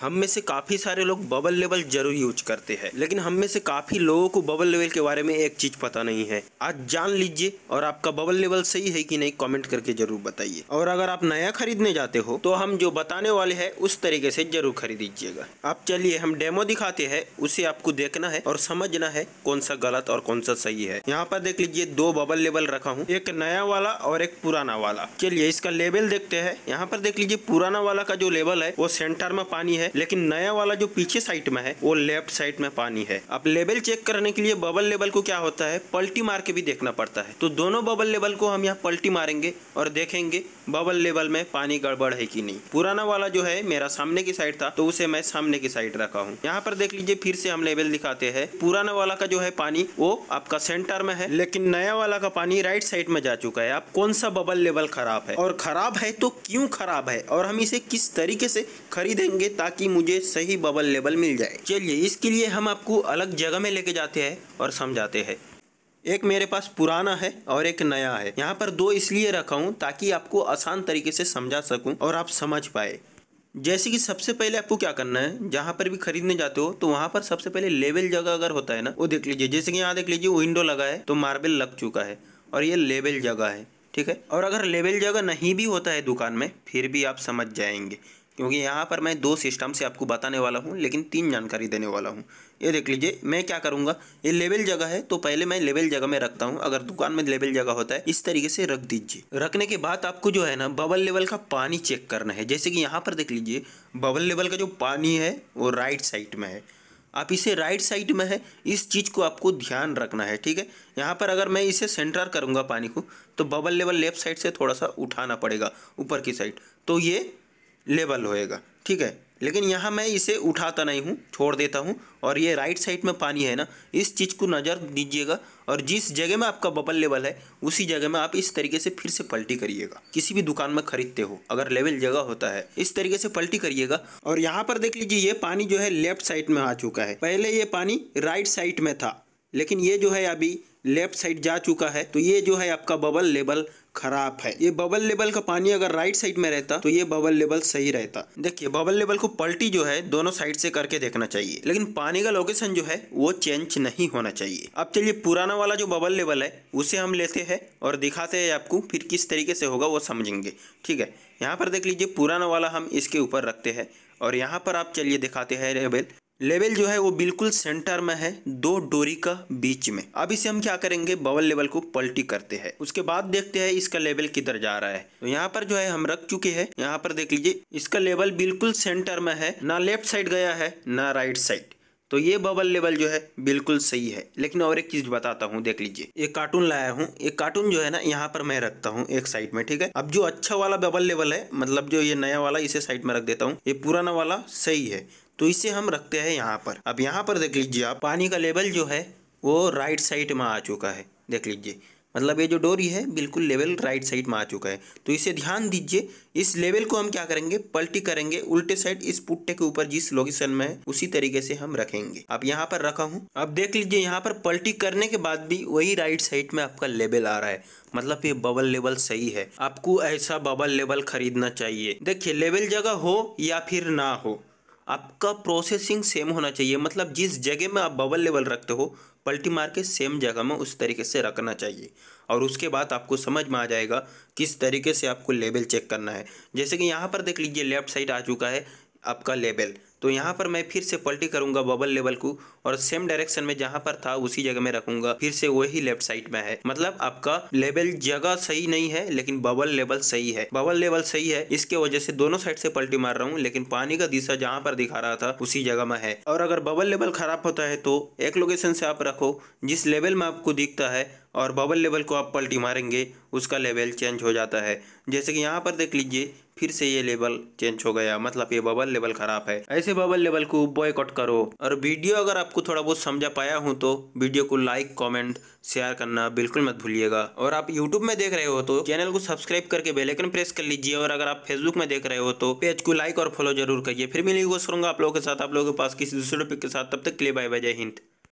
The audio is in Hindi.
हम में से काफ़ी सारे लोग बबल लेवल जरूर यूज करते हैं लेकिन हम में से काफ़ी लोगों को बबल लेवल के बारे में एक चीज़ पता नहीं है आज जान लीजिए और आपका बबल लेवल सही है कि नहीं कमेंट करके जरूर बताइए और अगर आप नया खरीदने जाते हो तो हम जो बताने वाले हैं उस तरीके से जरूर खरीदीजिएगा आप चलिए हम डेमो दिखाते हैं उसे आपको देखना है और समझना है कौन सा गलत और कौन सा सही है यहाँ पर देख लीजिए दो बबल लेवल रखा हूँ एक नया वाला और एक पुराना वाला चलिए इसका लेवल देखते हैं यहाँ पर देख लीजिए पुराना वाला का जो लेवल है वो सेंटर में पानी है है लेकिन नया वाला जो पीछे साइड में है वो लेफ्ट साइड में पानी है अब लेवल चेक करने के लिए बबल लेवल को क्या होता है पलटी मार के भी देखना पड़ता है तो दोनों बबल लेवल को हम यहाँ पलटी मारेंगे और देखेंगे बबल लेवल में पानी गड़बड़ है कि नहीं पुराना वाला जो है मेरा सामने की साइड था तो उसे मैं सामने की साइड रखा हूँ यहाँ पर देख लीजिए फिर से हम लेवल दिखाते हैं पुराना वाला का जो है पानी वो आपका सेंटर में है लेकिन नया वाला का पानी राइट साइड में जा चुका है आप कौन सा बबल लेवल खराब है और खराब है तो क्यों खराब है और हम इसे किस तरीके से खरीदेंगे ताकि ताकि मुझे सही बबल लेवल मिल जाए चलिए इसके लिए हम आपको अलग जगह में लेके जाते हैं और समझाते हैं एक मेरे पास पुराना है और एक नया है यहाँ पर दो इसलिए रखा हूँ ताकि आपको आसान तरीके से समझा सकूँ और आप समझ पाए जैसे कि सबसे पहले आपको क्या करना है जहाँ पर भी खरीदने जाते हो तो वहाँ पर सबसे पहले लेवल जगह अगर होता है ना वो देख लीजिए जैसे कि यहाँ देख लीजिए विंडो लगा है तो मार्बल लग चुका है और ये लेवल जगह है ठीक है और अगर लेवल जगह नहीं भी होता है दुकान में फिर भी आप समझ जाएंगे क्योंकि यहाँ पर मैं दो सिस्टम से आपको बताने वाला हूँ लेकिन तीन जानकारी देने वाला हूँ ये देख लीजिए मैं क्या करूँगा ये लेवल जगह है तो पहले मैं लेवल जगह में रखता हूँ अगर दुकान में लेवल जगह होता है इस तरीके से रख दीजिए रखने के बाद आपको जो है ना बबल लेवल का पानी चेक करना है जैसे कि यहाँ पर देख लीजिए बबल लेवल का जो पानी है वो राइट साइड में है आप इसे राइट साइड में है इस चीज़ को आपको ध्यान रखना है ठीक है यहाँ पर अगर मैं इसे सेंटर करूँगा पानी को तो बबल लेवल लेफ्ट साइड से थोड़ा सा उठाना पड़ेगा ऊपर की साइड तो ये लेवल होएगा ठीक है लेकिन यहाँ मैं इसे उठाता नहीं हूँ छोड़ देता हूँ और ये राइट साइड में पानी है ना इस चीज़ को नज़र दीजिएगा और जिस जगह में आपका बबल लेवल है उसी जगह में आप इस तरीके से फिर से पलटी करिएगा किसी भी दुकान में खरीदते हो अगर लेवल जगह होता है इस तरीके से पलटी करिएगा और यहाँ पर देख लीजिए ये पानी जो है लेफ्ट साइड में आ चुका है पहले ये पानी राइट साइड में था लेकिन ये जो है अभी लेफ्ट साइड जा चुका है तो ये जो है आपका बबल लेवल खराब है ये बबल लेवल का पानी अगर राइट साइड में रहता तो ये बबल लेवल सही रहता देखिए बबल लेवल को पलटी जो है दोनों साइड से करके देखना चाहिए लेकिन पानी का लोकेशन जो है वो चेंज नहीं होना चाहिए अब चलिए पुराना वाला जो बबल लेवल है उसे हम लेते हैं और दिखाते हैं आपको फिर किस तरीके से होगा वो समझेंगे ठीक है यहाँ पर देख लीजिए पुराना वाला हम इसके ऊपर रखते हैं और यहाँ पर आप चलिए दिखाते हैं लेवल लेवल जो है वो बिल्कुल सेंटर में है दो डोरी का बीच में अब इसे हम क्या करेंगे बबल लेवल को पलटी करते हैं उसके बाद देखते हैं इसका लेवल किधर जा रहा है तो यहाँ पर जो है हम रख चुके हैं यहाँ पर देख लीजिए इसका लेवल बिल्कुल सेंटर में है ना लेफ्ट साइड गया है ना राइट साइड तो ये बबल लेवल जो है बिल्कुल सही है लेकिन और एक चीज़ बताता हूँ देख लीजिए एक कार्टून लाया हूँ एक कार्टून जो है ना यहाँ पर मैं रखता हूँ एक साइड में ठीक है अब जो अच्छा वाला बबल लेवल है मतलब जो ये नया वाला इसे साइड में रख देता हूँ ये पुराना वाला सही है तो इसे हम रखते हैं यहाँ पर अब यहाँ पर देख लीजिए आप पानी का लेवल जो है वो राइट साइड में आ चुका है देख लीजिए मतलब ये जो डोरी है बिल्कुल लेवल राइट साइड में आ चुका है तो इसे ध्यान दीजिए इस लेवल को हम क्या करेंगे पलटी करेंगे उल्टे साइड इस पुट्टे के ऊपर जिस लोकेशन में है उसी तरीके से हम रखेंगे अब यहाँ पर रखा हूँ अब देख लीजिए यहाँ पर पलटी करने के बाद भी वही राइट साइड में आपका लेवल आ रहा है मतलब ये बबल लेवल सही है आपको ऐसा बबल लेवल खरीदना चाहिए देखिए लेवल जगह हो या फिर ना हो आपका प्रोसेसिंग सेम होना चाहिए मतलब जिस जगह में आप बबल लेवल रखते हो पल्टी मार के सेम जगह में उस तरीके से रखना चाहिए और उसके बाद आपको समझ में आ जाएगा किस तरीके से आपको लेबल चेक करना है जैसे कि यहाँ पर देख लीजिए लेफ्ट साइड आ चुका है आपका लेबल तो यहाँ पर मैं फिर से पलटी करूंगा बबल लेवल को और सेम डायरेक्शन में जहाँ पर था उसी जगह में रखूंगा फिर से वही लेफ्ट साइड में है मतलब आपका लेवल जगह सही नहीं है लेकिन बबल लेवल सही है बबल लेवल सही है इसके वजह से दोनों साइड से पलटी मार रहा हूँ लेकिन पानी का दिशा जहाँ पर दिखा रहा था उसी जगह में है और अगर बबल लेवल खराब होता है तो एक लोकेशन से आप रखो जिस लेवल में आपको दिखता है और बबल लेवल को आप पलटी मारेंगे उसका लेवल चेंज हो जाता है जैसे कि यहाँ पर देख लीजिए फिर से ये लेवल चेंज हो गया मतलब ये बबल लेवल खराब है ऐसे बबल लेवल को बॉयकॉट करो और वीडियो अगर आपको थोड़ा बहुत समझा पाया हूँ तो वीडियो को लाइक कमेंट शेयर करना बिल्कुल मत भूलिएगा और आप यूट्यूब में देख रहे हो तो चैनल को सब्सक्राइब करके बेलाइकन प्रेस कर लीजिए और अगर आप फेसबुक में देख रहे हो तो पेज को लाइक और फॉलो जरूर करिए फिर मिली कोशिश करूंगा आप लोगों के साथ आप लोगों के पास किसी दूसरे टॉपिक के साथ तब तक के लिए बाय बाय जय हिंद